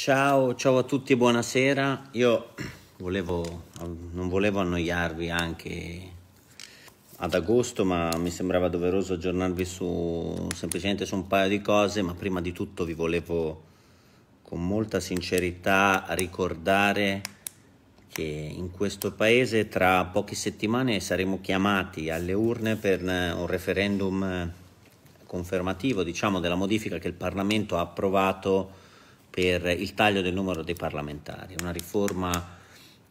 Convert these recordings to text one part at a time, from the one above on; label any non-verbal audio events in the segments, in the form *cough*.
Ciao, ciao a tutti, buonasera. Io volevo, non volevo annoiarvi anche ad agosto, ma mi sembrava doveroso aggiornarvi su, semplicemente su un paio di cose, ma prima di tutto vi volevo con molta sincerità ricordare che in questo paese tra poche settimane saremo chiamati alle urne per un referendum confermativo, diciamo, della modifica che il Parlamento ha approvato per il taglio del numero dei parlamentari, una riforma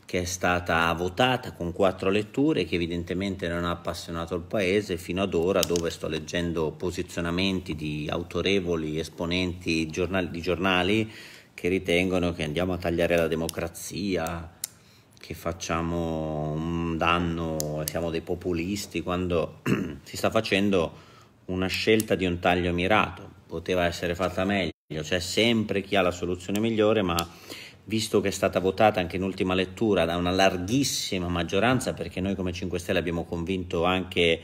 che è stata votata con quattro letture che evidentemente non ha appassionato il paese fino ad ora dove sto leggendo posizionamenti di autorevoli esponenti giornali, di giornali che ritengono che andiamo a tagliare la democrazia, che facciamo un danno, siamo dei populisti, quando *clears throat* si sta facendo una scelta di un taglio mirato, poteva essere fatta meglio. C'è sempre chi ha la soluzione migliore, ma visto che è stata votata anche in ultima lettura da una larghissima maggioranza, perché noi come 5 Stelle abbiamo convinto anche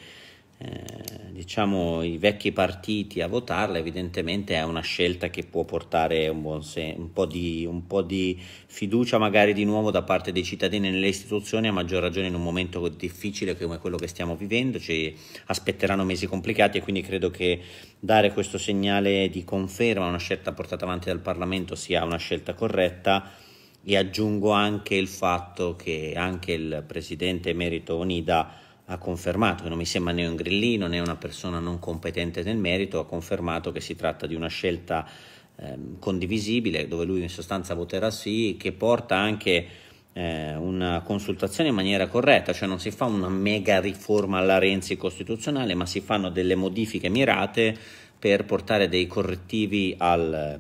eh, diciamo, i vecchi partiti a votarla, evidentemente è una scelta che può portare un, sen- un, po di, un, po di, fiducia magari di nuovo da parte dei cittadini nelle istituzioni, a maggior ragione in un momento difficile come quello che stiamo vivendo, ci aspetteranno mesi complicati e quindi credo che dare questo segnale di conferma a una scelta portata avanti dal Parlamento sia una scelta corretta. E aggiungo anche il fatto che anche il presidente emerito Onida ha confermato, che non mi sembra né un grillino né una persona non competente nel merito, ha confermato che si tratta di una scelta ehm, condivisibile, dove lui in sostanza voterà sì, che porta anche eh, una consultazione in maniera corretta, cioè non si fa una mega riforma alla Renzi costituzionale, ma si fanno delle modifiche mirate per portare dei correttivi al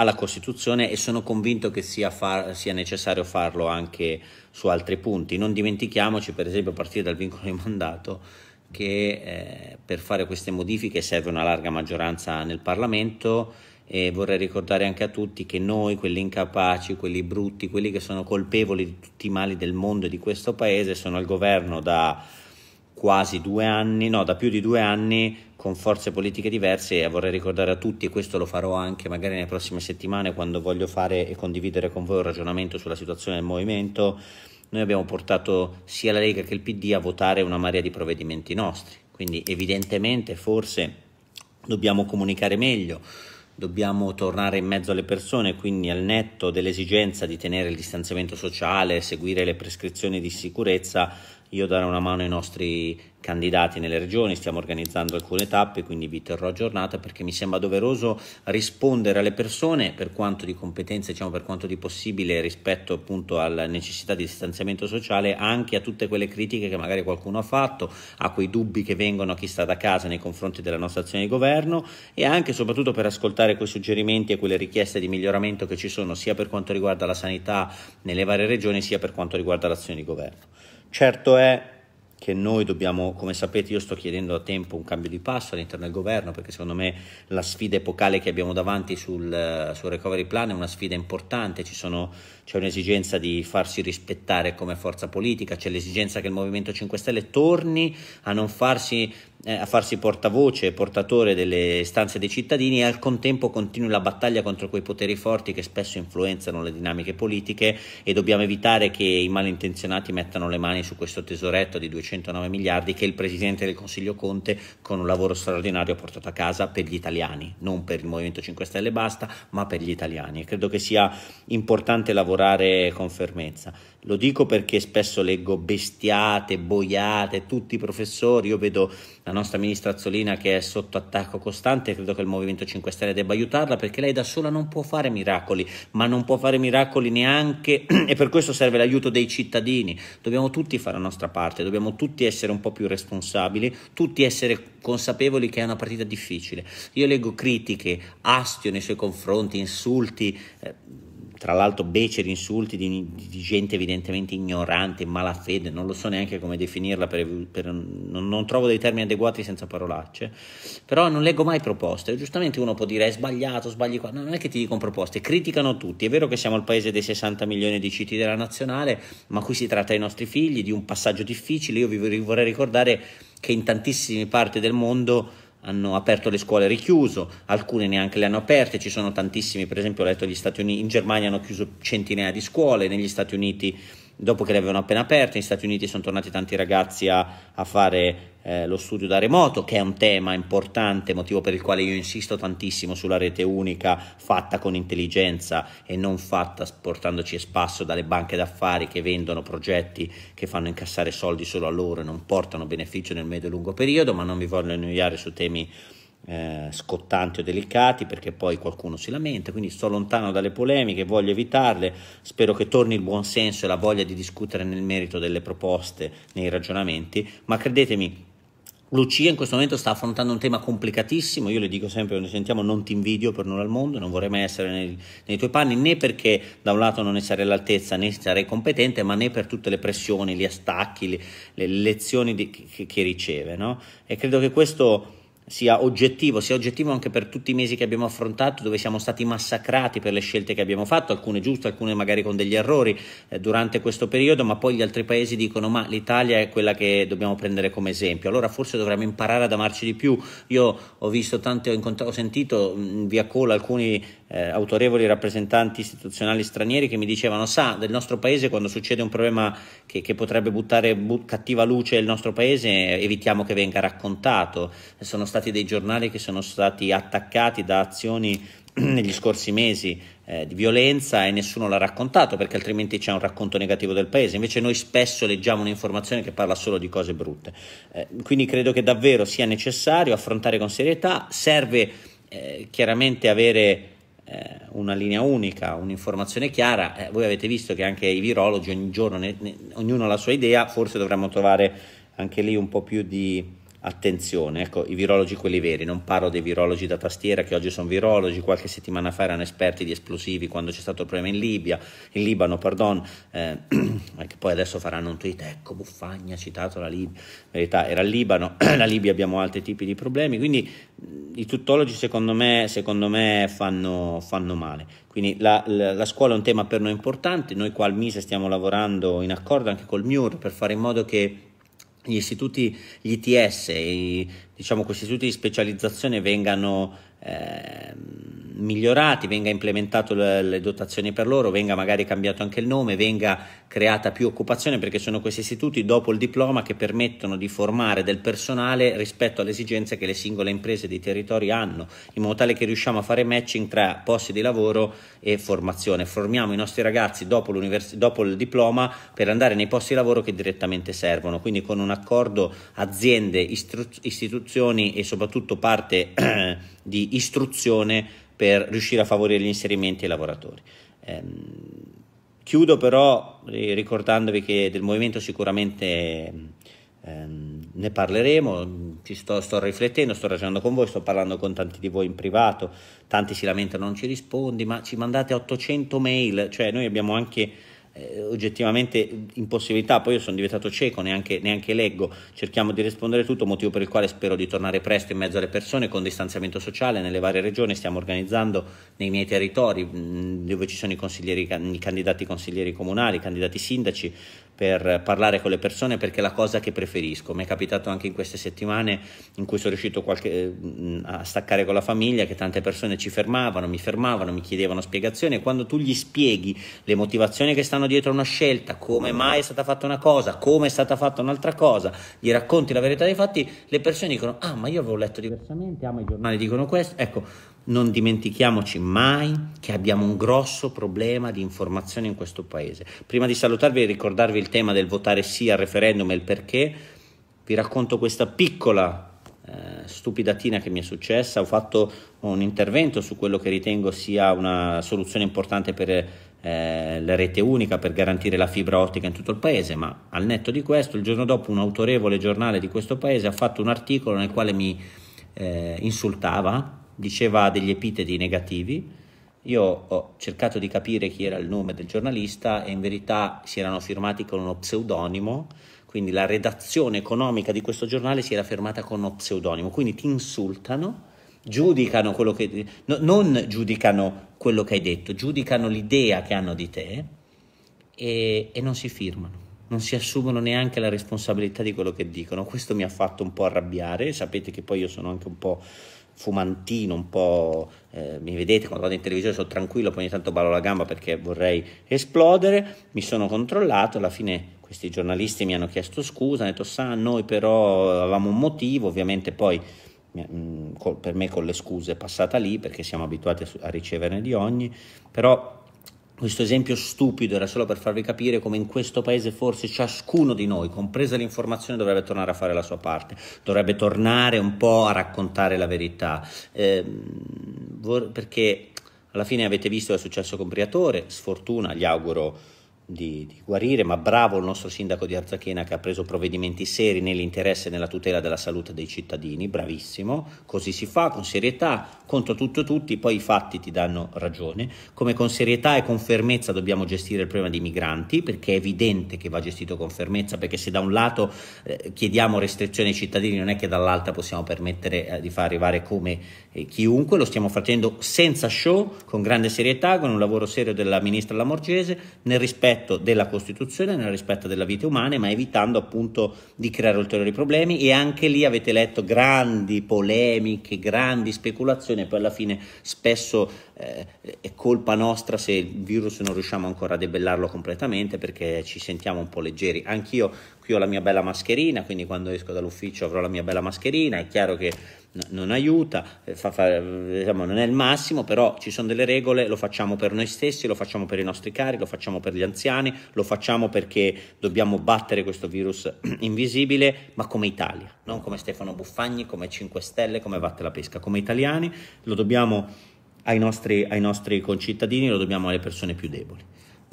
alla Costituzione e sono convinto che sia, far, sia, necessario farlo anche su altri punti. Non dimentichiamoci, per esempio, a partire dal vincolo di mandato, che eh, per fare queste modifiche serve una larga maggioranza nel Parlamento e vorrei ricordare anche a tutti che noi, quelli incapaci, quelli brutti, quelli che sono colpevoli di tutti i mali del mondo e di questo Paese, sono al governo da quasi due anni, no, da più di due anni, con forze politiche diverse e vorrei ricordare a tutti, e questo lo farò anche magari nelle prossime settimane quando voglio fare e condividere con voi un ragionamento sulla situazione del movimento, noi abbiamo portato sia la Lega che il PD a votare una marea di provvedimenti nostri, quindi evidentemente forse dobbiamo comunicare meglio, dobbiamo tornare in mezzo alle persone, quindi al netto dell'esigenza di tenere il distanziamento sociale, seguire le prescrizioni di sicurezza, io darò una mano ai nostri candidati nelle regioni, stiamo organizzando alcune tappe, quindi vi terrò aggiornata perché mi sembra doveroso rispondere alle persone per quanto di competenza, diciamo per quanto di possibile rispetto appunto alla necessità di distanziamento sociale, anche a tutte quelle critiche che magari qualcuno ha fatto, a quei dubbi che vengono a chi sta da casa nei confronti della nostra azione di governo e anche e soprattutto per ascoltare quei suggerimenti e quelle richieste di miglioramento che ci sono sia per quanto riguarda la sanità nelle varie regioni sia per quanto riguarda l'azione di governo. Certo è che noi dobbiamo, come sapete, io sto chiedendo da tempo un cambio di passo all'interno del governo perché secondo me la sfida epocale che abbiamo davanti sul, sul recovery plan è una sfida importante, sono, c'è un'esigenza di farsi rispettare come forza politica, c'è l'esigenza che il Movimento 5 Stelle torni a non farsi eh, a farsi portavoce e portatore delle stanze dei cittadini e al contempo continui la battaglia contro quei poteri forti che spesso influenzano le dinamiche politiche e dobbiamo evitare che i malintenzionati mettano le mani su questo tesoretto di 209 miliardi che il Presidente del Consiglio Conte con un lavoro straordinario ha portato a casa per gli italiani, non per il Movimento 5 Stelle e basta, ma per gli italiani e credo che sia importante lavorare con fermezza. Lo dico perché spesso leggo bestiate, boiate, tutti i professori, io vedo la nostra ministra Azzolina che è sotto attacco costante, credo che il Movimento 5 Stelle debba aiutarla perché lei da sola non può fare miracoli, ma non può fare miracoli neanche *clears throat* e per questo serve l'aiuto dei cittadini. Dobbiamo tutti fare la nostra parte, dobbiamo tutti essere un po' più responsabili, tutti essere consapevoli che è una partita difficile. Io leggo critiche, astio nei suoi confronti, insulti. Eh, tra l'altro beceri insulti di, di, gente evidentemente ignorante, malafede, non lo so neanche come definirla, per, per, non, non, trovo dei termini adeguati senza parolacce, però non leggo mai proposte, giustamente uno può dire è sbagliato, sbagli qua, no, non è che ti dicono proposte, criticano tutti, è vero che siamo il paese dei 60 milioni di citi della nazionale, ma qui si tratta dei nostri figli, di un passaggio difficile, io vi vorrei ricordare che in tantissime parti del mondo hanno aperto le scuole richiuso, alcune neanche le hanno aperte, ci sono tantissimi, per esempio ho letto gli Stati Uniti, in Germania hanno chiuso centinaia di scuole, negli Stati Uniti dopo che le avevano appena aperte, negli Stati Uniti sono tornati tanti ragazzi a, a fare eh, lo studio da remoto, che è un tema importante, motivo per il quale io insisto tantissimo sulla rete unica fatta con intelligenza e non fatta portandoci a spasso dalle banche d'affari che vendono progetti che fanno incassare soldi solo a loro e non portano beneficio nel medio e lungo periodo, ma non mi voglio annoiare su temi eh, scottanti o delicati perché poi qualcuno si lamenta, quindi sto lontano dalle polemiche, voglio evitarle, spero che torni il buon senso e la voglia di discutere nel merito delle proposte, nei ragionamenti, ma credetemi, Lucia in questo momento sta affrontando un tema complicatissimo, io le dico sempre quando sentiamo non ti invidio per nulla al mondo, non vorrei mai essere nei, nei, tuoi panni, né perché da un lato non ne sarei all'altezza né sarei competente, ma né per tutte le pressioni, gli attacchi, le, le lezioni di, che, che, riceve. No? E credo che questo sia oggettivo, sia oggettivo anche per tutti i mesi che abbiamo affrontato, dove siamo stati massacrati per le scelte che abbiamo fatto, alcune giuste, alcune magari con degli errori eh, durante questo periodo, ma poi gli altri paesi dicono ma l'Italia è quella che dobbiamo prendere come esempio, allora forse dovremmo imparare ad amarci di più. Io ho visto tante, ho, ho sentito mh, via call alcuni eh, autorevoli rappresentanti istituzionali stranieri che mi dicevano sa del nostro paese quando succede un problema che, che potrebbe buttare but cattiva luce il nostro paese evitiamo che venga raccontato sono stati dei giornali che sono stati attaccati da azioni *clears throat* negli scorsi mesi eh, di violenza e nessuno l'ha raccontato perché altrimenti c'è un racconto negativo del paese. Invece noi spesso leggiamo un'informazione che parla solo di cose brutte. Eh, quindi credo che davvero sia necessario affrontare con serietà, serve eh, chiaramente avere eh, una linea unica, un'informazione chiara. Eh, voi avete visto che anche i virologi ogni giorno, ne, ne, ognuno ha la sua idea, forse dovremmo trovare anche lì un po' più di attenzione, ecco i virologi quelli veri, non parlo dei virologi da tastiera che oggi sono virologi, qualche settimana fa erano esperti di esplosivi quando c'è stato il problema in Libia, in Libano, pardon, eh, *clears throat* che poi adesso faranno un tweet, ecco Buffagna ha citato la Libia, verità era il Libano, *clears throat* la Libia abbiamo altri tipi di problemi, quindi i tuttologi secondo me, secondo me fanno, fanno male, quindi la, la, la, scuola è un tema per noi importante, noi qua al Mise stiamo lavorando in accordo anche col MIUR per fare in modo che gli istituti, gli ITS, i, diciamo questi istituti di specializzazione vengano... Ehm, migliorati, venga implementato le, le dotazioni per loro, venga magari cambiato anche il nome, venga creata più occupazione perché sono questi istituti dopo il diploma che permettono di formare del personale rispetto alle esigenze che le singole imprese dei territori hanno, in modo tale che riusciamo a fare matching tra posti di lavoro e formazione. Formiamo i nostri ragazzi dopo, dopo il diploma per andare nei posti di lavoro che direttamente servono, quindi con un accordo aziende, istituzioni e soprattutto parte *clears throat* di istruzione per riuscire a favorire gli inserimenti ai lavoratori. Ehm, chiudo però ricordandovi che del movimento sicuramente ehm, ne parleremo, ci sto, sto, riflettendo, sto ragionando con voi, sto parlando con tanti di voi in privato, tanti si lamentano non ci rispondi, ma ci mandate 800 mail, cioè noi abbiamo anche eh, oggettivamente impossibilità, poi io sono diventato cieco, neanche, neanche, leggo, cerchiamo di rispondere a tutto, motivo per il quale spero di tornare presto in mezzo alle persone con distanziamento sociale nelle varie regioni, stiamo organizzando nei miei territori mh, dove ci sono i, i, candidati consiglieri comunali, i candidati sindaci, per parlare con le persone perché è la cosa che preferisco. Mi è capitato anche in queste settimane in cui sono riuscito qualche, mm, a staccare con la famiglia che tante persone ci fermavano, mi fermavano, mi chiedevano spiegazioni e quando tu gli spieghi le motivazioni che stanno dietro una scelta, come mai è stata fatta una cosa, come è stata fatta un'altra cosa, gli racconti la verità dei fatti, le persone dicono ah ma io avevo letto diversamente, ah ma i giornali dicono questo, ecco non dimentichiamoci mai che abbiamo un grosso problema di informazione in questo paese. Prima di salutarvi e ricordarvi il tema del votare sì al referendum e il perché, vi racconto questa piccola eh, stupidatina che mi è successa. Ho fatto un intervento su quello che ritengo sia una soluzione importante per eh, la rete unica per garantire la fibra ottica in tutto il paese, ma al netto di questo, il giorno dopo un autorevole giornale di questo paese ha fatto un articolo nel quale mi eh, insultava diceva degli epiteti negativi. Io ho cercato di capire chi era il nome del giornalista e in verità si erano firmati con uno pseudonimo, quindi la redazione economica di questo giornale si era fermata con uno pseudonimo, quindi ti insultano, giudicano quello che no, non giudicano quello che hai detto, giudicano l'idea che hanno di te e, e non si firmano non si assumono neanche la responsabilità di quello che dicono. Questo mi ha fatto un po' arrabbiare, sapete che poi io sono anche un po' fumantino, un po'... Eh, mi vedete quando vado in televisione sono tranquillo, poi ogni tanto ballo la gamba perché vorrei esplodere, mi sono controllato, alla fine questi giornalisti mi hanno chiesto scusa, hanno detto sa noi però avevamo un motivo, ovviamente poi mm, per me con le scuse è passata lì perché siamo abituati a riceverne di ogni, però questo esempio stupido era solo per farvi capire come in questo paese forse ciascuno di noi, compresa l'informazione, dovrebbe tornare a fare la sua parte, dovrebbe tornare un po' a raccontare la verità, eh, perché alla fine avete visto che è successo con Briatore, sfortuna, gli auguro di, di, guarire, ma bravo il nostro sindaco di Arzachena che ha preso provvedimenti seri nell'interesse e nella tutela della salute dei cittadini, bravissimo, così si fa con serietà, contro tutto e tutti, poi i fatti ti danno ragione, come con serietà e con fermezza dobbiamo gestire il problema dei migranti, perché è evidente che va gestito con fermezza, perché se da un lato eh, chiediamo restrizioni ai cittadini non è che dall'altra possiamo permettere eh, di far arrivare come e chiunque, lo stiamo facendo senza show, con grande serietà, con un lavoro serio della ministra Lamorgese, nel rispetto della Costituzione, nel rispetto della vita umana, ma evitando appunto di creare ulteriori problemi e anche lì avete letto grandi polemiche, grandi speculazioni e poi alla fine spesso eh, è colpa nostra se il virus non riusciamo ancora a debellarlo completamente perché ci sentiamo un po' leggeri. Anch'io qui ho la mia bella mascherina, quindi quando esco dall'ufficio avrò la mia bella mascherina, è chiaro che non aiuta, eh, fa, fa, diciamo, non è il massimo, però ci sono delle regole, lo facciamo per noi stessi, lo facciamo per i nostri cari, lo facciamo per gli anziani, lo facciamo perché dobbiamo battere questo virus *clears throat* invisibile, ma come Italia, non come Stefano Buffagni, come 5 Stelle, come Vatte la Pesca, come italiani, lo dobbiamo ai nostri, ai nostri concittadini, lo dobbiamo alle persone più deboli.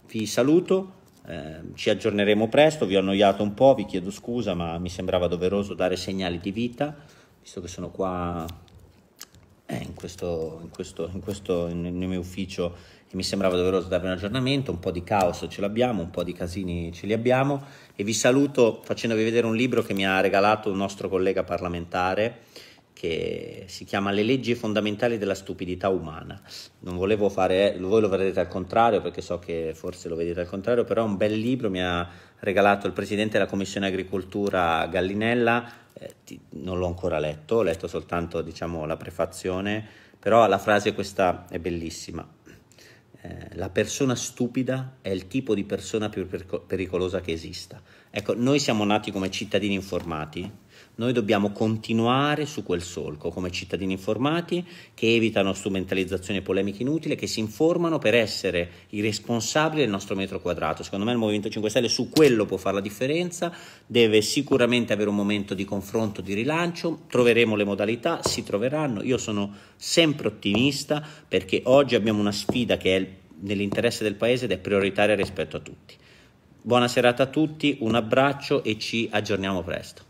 Vi saluto, eh, ci aggiorneremo presto, vi ho annoiato un po', vi chiedo scusa, ma mi sembrava doveroso dare segnali di vita visto che sono qua eh, in, questo, in, questo, in, questo, nel mio ufficio e mi sembrava doveroso darvi un aggiornamento, un po' di caos ce l'abbiamo, un po' di casini ce li abbiamo e vi saluto facendovi vedere un libro che mi ha regalato un nostro collega parlamentare che si chiama Le leggi fondamentali della stupidità umana. Non volevo fare, voi lo vedrete al contrario perché so che forse lo vedete al contrario, però è un bel libro, mi ha regalato il presidente della Commissione Agricoltura Gallinella eh, ti, non l'ho ancora letto, ho letto soltanto diciamo, la prefazione, però la frase questa è bellissima. Eh, la persona stupida è il tipo di persona più pericolosa che esista. Ecco, noi siamo nati come cittadini informati, noi dobbiamo continuare su quel solco come cittadini informati che evitano strumentalizzazioni e polemiche inutili, che si informano per essere i responsabili del nostro metro quadrato. Secondo me il Movimento 5 Stelle su quello può fare la differenza, deve sicuramente avere un momento di confronto, di rilancio, troveremo le modalità, si troveranno. Io sono sempre ottimista perché oggi abbiamo una sfida che è nell'interesse del Paese ed è prioritaria rispetto a tutti. Buona serata a tutti, un abbraccio e ci aggiorniamo presto.